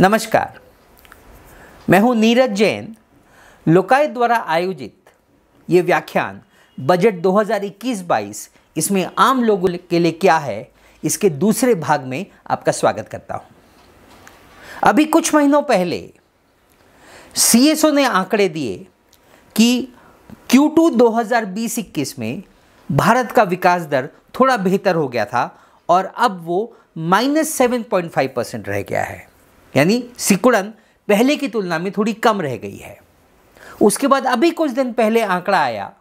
नमस्कार मैं हूं नीरज जैन लोकायत द्वारा आयोजित ये व्याख्यान बजट 2021-22 इसमें आम लोगों के लिए क्या है इसके दूसरे भाग में आपका स्वागत करता हूं अभी कुछ महीनों पहले सीएसओ ने आंकड़े दिए कि Q2 2020-21 में भारत का विकास दर थोड़ा बेहतर हो गया था और अब वो minus seven point five percent रह गया है यानी सिकुड़न पहले की तुलना में थोड़ी कम रह गई है उसके बाद अभी कुछ दिन पहले आंकड़ा आया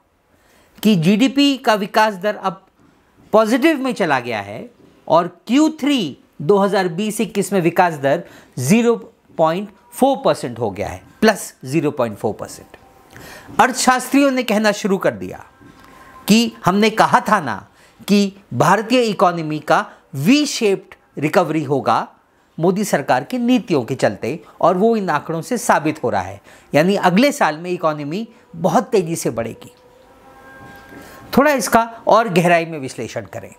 कि जीडीपी का विकास दर अब पॉजिटिव में चला गया है और Q3 2020 इक्कीस में विकास दर 0.4 परसेंट हो गया है प्लस 0.4 परसेंट अर्थशास्त्रियों ने कहना शुरू कर दिया कि हमने कहा था ना कि भारतीय इकोनॉमी का वी शेप्ड रिकवरी होगा मोदी सरकार की नीतियों के चलते और वो इन आंकड़ों से साबित हो रहा है यानी अगले साल में इकोनॉमी बहुत तेज़ी से बढ़ेगी थोड़ा इसका और गहराई में विश्लेषण करें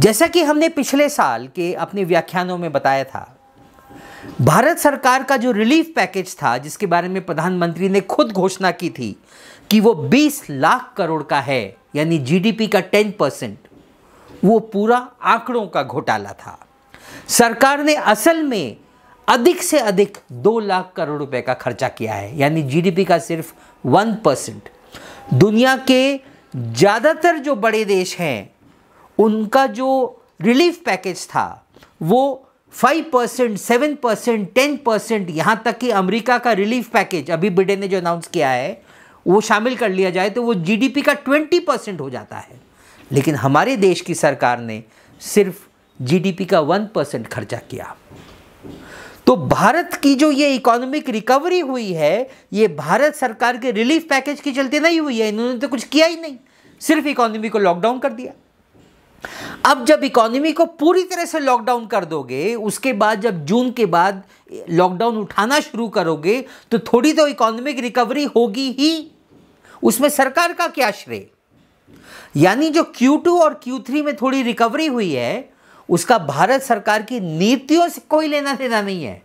जैसा कि हमने पिछले साल के अपने व्याख्यानों में बताया था भारत सरकार का जो रिलीफ पैकेज था जिसके बारे में प्रधानमंत्री ने खुद घोषणा की थी कि वो 20 लाख करोड़ का है यानी जीडीपी का 10 परसेंट वो पूरा आंकड़ों का घोटाला था सरकार ने असल में अधिक से अधिक दो लाख करोड़ रुपए का खर्चा किया है यानी जीडीपी का सिर्फ वन परसेंट दुनिया के ज़्यादातर जो बड़े देश हैं उनका जो रिलीफ पैकेज था वो five percent seven percent ten percent यहाँ तक कि अमेरिका का रिलीफ पैकेज अभी बिडेन ने जो अनाउंस किया है वो शामिल कर लिया जाए तो वो जीडीपी का ट्वेंटी परसेंट हो जाता है लेकिन हमारे देश की सरकार ने सिर्फ जीडीपी का वन परसेंट खर्चा किया तो भारत की जो ये इकोनॉमिक रिकवरी हुई है ये भारत सरकार के रिलीफ पैकेज के चलते नहीं हुई है इन्होंने तो कुछ किया ही नहीं सिर्फ इकोनॉमी को लॉकडाउन कर दिया अब जब इकोनॉमी को पूरी तरह से लॉकडाउन कर दोगे उसके बाद जब जून के बाद लॉकडाउन उठाना शुरू करोगे तो थोड़ी तो इकोनॉमिक रिकवरी होगी ही उसमें सरकार का क्या श्रेय यानी जो Q2 और Q3 में थोड़ी रिकवरी हुई है उसका भारत सरकार की नीतियों से कोई लेना देना नहीं है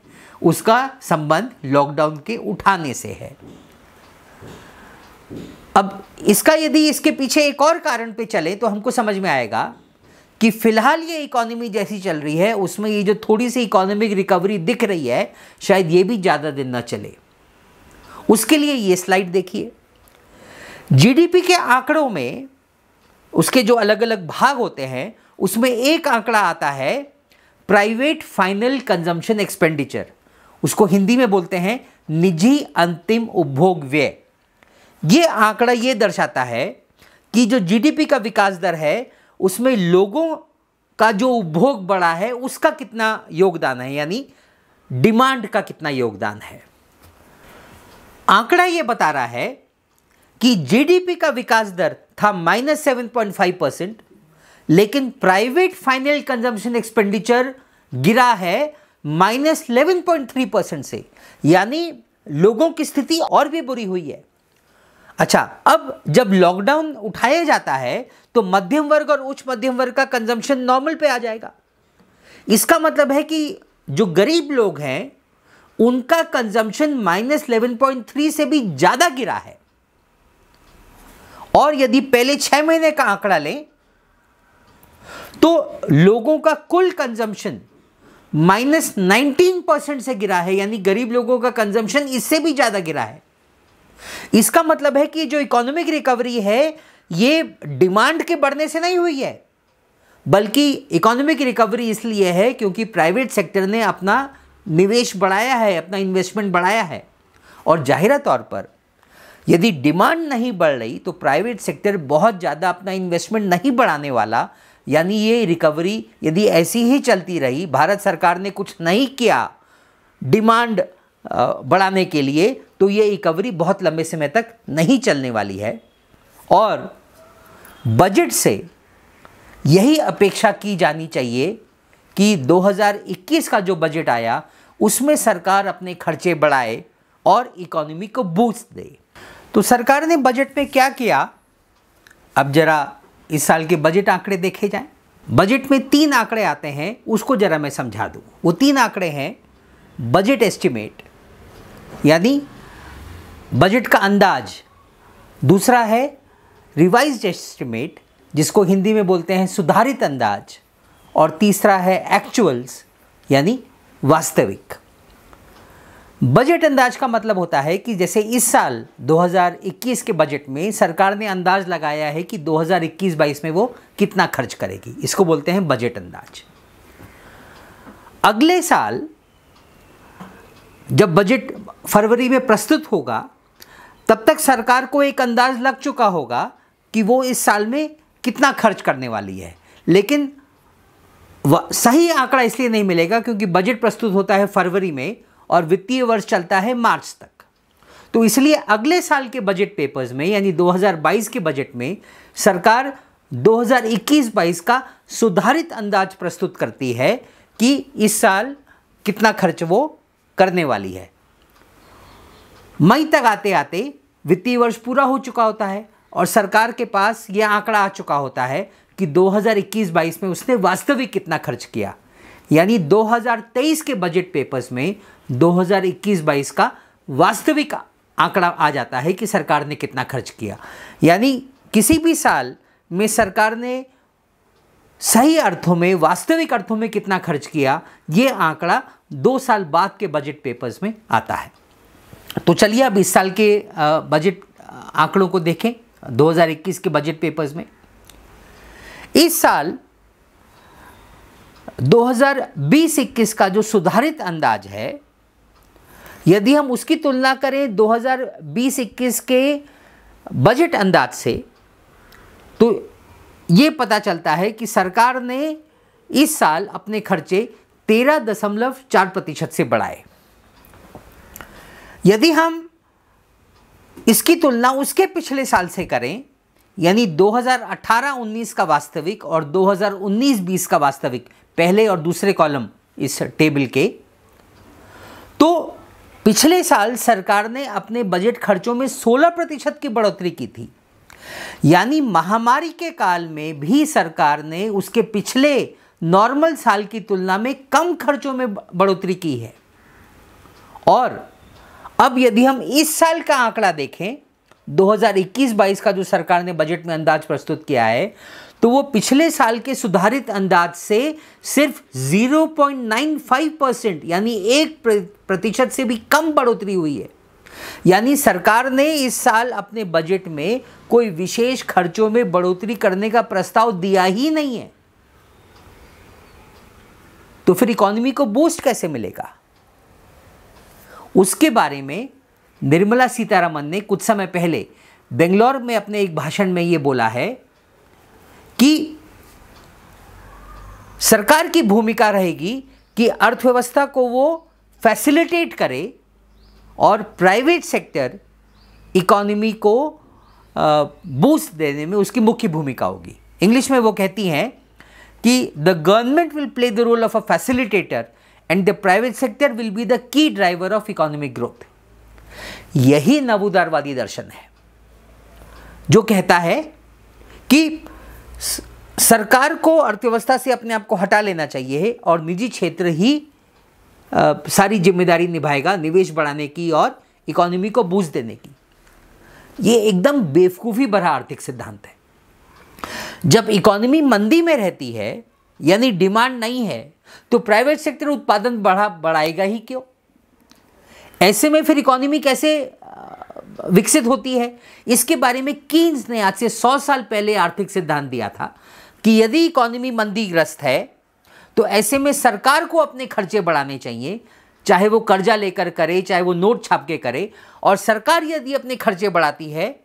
उसका संबंध लॉकडाउन के उठाने से है अब इसका यदि इसके पीछे एक और कारण पे चले तो हमको समझ में आएगा कि फिलहाल ये इकोनॉमी जैसी चल रही है उसमें ये जो थोड़ी सी इकोनॉमिक रिकवरी दिख रही है शायद ये भी ज़्यादा दिन ना चले उसके लिए ये स्लाइड देखिए जीडीपी के आंकड़ों में उसके जो अलग अलग भाग होते हैं उसमें एक आंकड़ा आता है प्राइवेट फाइनल कंजम्पशन एक्सपेंडिचर उसको हिंदी में बोलते हैं निजी अंतिम उपभोग व्यय ये आंकड़ा ये दर्शाता है कि जो जीडीपी का विकास दर है उसमें लोगों का जो उपभोग बढ़ा है उसका कितना योगदान है यानी डिमांड का कितना योगदान है आंकड़ा ये बता रहा है कि जीडीपी का विकास दर था minus seven point five percent लेकिन प्राइवेट फाइनल कंजम्पशन एक्सपेंडिचर गिरा है माइनस पॉइंट थ्री परसेंट से यानी लोगों की स्थिति और भी बुरी हुई है अच्छा अब जब लॉकडाउन उठाया जाता है तो मध्यम वर्ग और उच्च मध्यम वर्ग का कंजम्पशन नॉर्मल पे आ जाएगा इसका मतलब है कि जो गरीब लोग हैं उनका consumption minus eleven point three से भी ज़्यादा गिरा है और यदि पहले छह महीने का आंकड़ा लें तो लोगों का कुल कंजम्पशन माइनस नाइनटीन परसेंट से गिरा है यानी गरीब लोगों का कंजम्पशन इससे भी ज़्यादा गिरा है इसका मतलब है कि जो इकोनॉमिक रिकवरी है ये डिमांड के बढ़ने से नहीं हुई है बल्कि इकोनॉमिक रिकवरी इसलिए है क्योंकि प्राइवेट सेक्टर ने अपना निवेश बढ़ाया है अपना इन्वेस्टमेंट बढ़ाया है और जाहिरा तौर पर यदि डिमांड नहीं बढ़ रही तो प्राइवेट सेक्टर बहुत ज़्यादा अपना इन्वेस्टमेंट नहीं बढ़ाने वाला यानी ये रिकवरी यदि ऐसी ही चलती रही भारत सरकार ने कुछ नहीं किया डिमांड बढ़ाने के लिए तो ये रिकवरी बहुत लंबे समय तक नहीं चलने वाली है और बजट से यही अपेक्षा की जानी चाहिए कि 2021 का जो बजट आया उसमें सरकार अपने खर्चे बढ़ाए और इकोनॉमी को बूस्ट दे तो सरकार ने बजट में क्या किया अब ज़रा इस साल के बजट आंकड़े देखे जाएं बजट में तीन आंकड़े आते हैं उसको ज़रा मैं समझा दूँ वो तीन आंकड़े हैं बजट एस्टिमेट यानी बजट का अंदाज दूसरा है रिवाइज एस्टिमेट जिसको हिंदी में बोलते हैं सुधारित अंदाज और तीसरा है एक्चुअल्स यानी वास्तविक बजट अंदाज का मतलब होता है कि जैसे इस साल 2021 के बजट में सरकार ने अंदाज लगाया है कि 2021-22 में वो कितना खर्च करेगी इसको बोलते हैं बजट अंदाज अगले साल जब बजट फरवरी में प्रस्तुत होगा तब तक सरकार को एक अंदाज लग चुका होगा कि वो इस साल में कितना खर्च करने वाली है लेकिन सही आंकड़ा इसलिए नहीं मिलेगा क्योंकि बजट प्रस्तुत होता है फरवरी में और वित्तीय वर्ष चलता है मार्च तक तो इसलिए अगले साल के बजट पेपर्स में यानी 2022 के बजट में सरकार 2021-22 का सुधारित अंदाज प्रस्तुत करती है कि इस साल कितना खर्च वो करने वाली है मई तक आते आते वित्तीय वर्ष पूरा हो चुका होता है और सरकार के पास यह आंकड़ा आ चुका होता है कि 2021-22 में उसने वास्तविक कितना खर्च किया यानी 2023 के बजट पेपर्स में 2021-22 का वास्तविक आंकड़ा आ जाता है कि सरकार ने कितना खर्च किया यानी किसी भी साल में सरकार ने सही अर्थों में वास्तविक अर्थों में कितना खर्च किया ये आंकड़ा दो साल बाद के बजट पेपर्स में आता है तो चलिए अब इस साल के बजट आंकड़ों को देखें 2021 के बजट पेपर्स में इस साल 2021 का जो सुधारित अंदाज है यदि हम उसकी तुलना करें 2021 के बजट अंदाज से तो ये पता चलता है कि सरकार ने इस साल अपने खर्चे तेरह दशमलव चार प्रतिशत से बढ़ाए यदि हम इसकी तुलना उसके पिछले साल से करें यानी 2018-19 का वास्तविक और 2019-20 का वास्तविक पहले और दूसरे कॉलम इस टेबल के तो पिछले साल सरकार ने अपने बजट खर्चों में 16 प्रतिशत की बढ़ोतरी की थी यानी महामारी के काल में भी सरकार ने उसके पिछले नॉर्मल साल की तुलना में कम खर्चों में बढ़ोतरी की है और अब यदि हम इस साल का आंकड़ा देखें 2021-22 का जो सरकार ने बजट में अंदाज प्रस्तुत किया है तो वो पिछले साल के सुधारित अंदाज से सिर्फ 0.95 परसेंट यानी एक प्रतिशत से भी कम बढ़ोतरी हुई है यानी सरकार ने इस साल अपने बजट में कोई विशेष खर्चों में बढ़ोतरी करने का प्रस्ताव दिया ही नहीं है तो फिर इकोनॉमी को बूस्ट कैसे मिलेगा उसके बारे में निर्मला सीतारमन ने कुछ समय पहले बेंगलोर में अपने एक भाषण में ये बोला है कि सरकार की भूमिका रहेगी कि अर्थव्यवस्था को वो फैसिलिटेट करे और प्राइवेट सेक्टर इकोनॉमी को बूस्ट देने में उसकी मुख्य भूमिका होगी इंग्लिश में वो कहती हैं कि the government will play the role of a facilitator and the private sector will be the key driver of economic growth यही नवोदारवादी दर्शन है जो कहता है कि सरकार को अर्थव्यवस्था से अपने आप को हटा लेना चाहिए और निजी क्षेत्र ही आ, सारी जिम्मेदारी निभाएगा निवेश बढ़ाने की और इकोनॉमी को बूझ देने की ये एकदम बेवकूफ़ी भरा आर्थिक सिद्धांत है जब इकोनॉमी मंदी में रहती है यानी डिमांड नहीं है तो प्राइवेट सेक्टर उत्पादन बढ़ा बढ़ाएगा ही क्यों ऐसे में फिर इकोनॉमी कैसे विकसित होती है इसके बारे में कीन्स ने आज से सौ साल पहले आर्थिक सिद्धांत दिया था कि यदि इकोनॉमी मंदीग्रस्त है तो ऐसे में सरकार को अपने खर्चे बढ़ाने चाहिए चाहे वो कर्जा लेकर करे चाहे वो नोट छाप के करे और सरकार यदि अपने खर्चे बढ़ाती है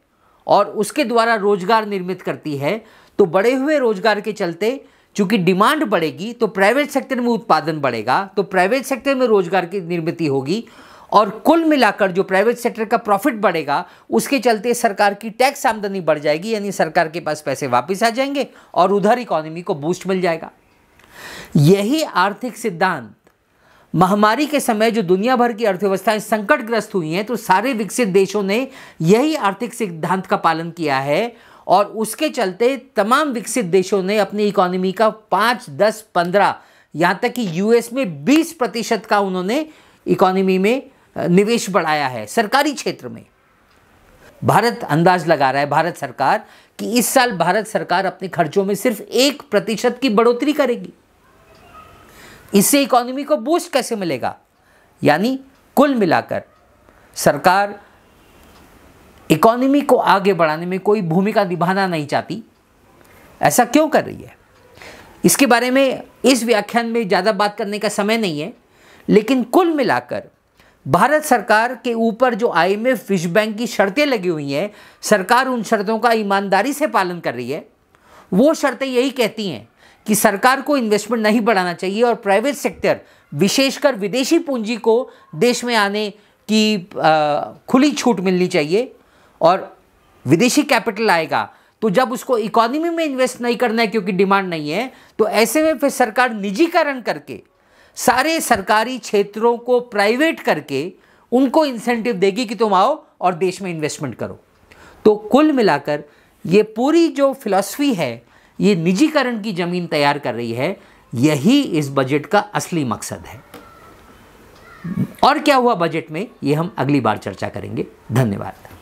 और उसके द्वारा रोजगार निर्मित करती है तो बढ़े हुए रोजगार के चलते चूंकि डिमांड बढ़ेगी तो प्राइवेट सेक्टर में उत्पादन बढ़ेगा तो प्राइवेट सेक्टर में रोजगार की निर्मित होगी और कुल मिलाकर जो प्राइवेट सेक्टर का प्रॉफिट बढ़ेगा उसके चलते सरकार की टैक्स आमदनी बढ़ जाएगी यानी सरकार के पास पैसे वापस आ जाएंगे और उधर इकोनॉमी को बूस्ट मिल जाएगा यही आर्थिक सिद्धांत महामारी के समय जो दुनिया भर की अर्थव्यवस्थाएं संकटग्रस्त हुई हैं तो सारे विकसित देशों ने यही आर्थिक सिद्धांत का पालन किया है और उसके चलते तमाम विकसित देशों ने अपनी इकोनॉमी का पाँच दस पंद्रह यहाँ तक कि यूएस में बीस प्रतिशत का उन्होंने इकोनॉमी में निवेश बढ़ाया है सरकारी क्षेत्र में भारत अंदाज लगा रहा है भारत सरकार कि इस साल भारत सरकार अपने खर्चों में सिर्फ एक प्रतिशत की बढ़ोतरी करेगी इससे इकोनॉमी को बूस्ट कैसे मिलेगा यानी कुल मिलाकर सरकार इकोनॉमी को आगे बढ़ाने में कोई भूमिका निभाना नहीं चाहती ऐसा क्यों कर रही है इसके बारे में इस व्याख्यान में ज़्यादा बात करने का समय नहीं है लेकिन कुल मिलाकर भारत सरकार के ऊपर जो आई आईएमएफ विश्व बैंक की शर्तें लगी हुई हैं सरकार उन शर्तों का ईमानदारी से पालन कर रही है वो शर्तें यही कहती हैं कि सरकार को इन्वेस्टमेंट नहीं बढ़ाना चाहिए और प्राइवेट सेक्टर विशेषकर विदेशी पूंजी को देश में आने की खुली छूट मिलनी चाहिए और विदेशी कैपिटल आएगा तो जब उसको इकोनॉमी में इन्वेस्ट नहीं करना है क्योंकि डिमांड नहीं है तो ऐसे में फिर सरकार निजीकरण करके सारे सरकारी क्षेत्रों को प्राइवेट करके उनको इंसेंटिव देगी कि तुम आओ और देश में इन्वेस्टमेंट करो तो कुल मिलाकर ये पूरी जो फिलॉसफी है ये निजीकरण की ज़मीन तैयार कर रही है यही इस बजट का असली मकसद है और क्या हुआ बजट में ये हम अगली बार चर्चा करेंगे धन्यवाद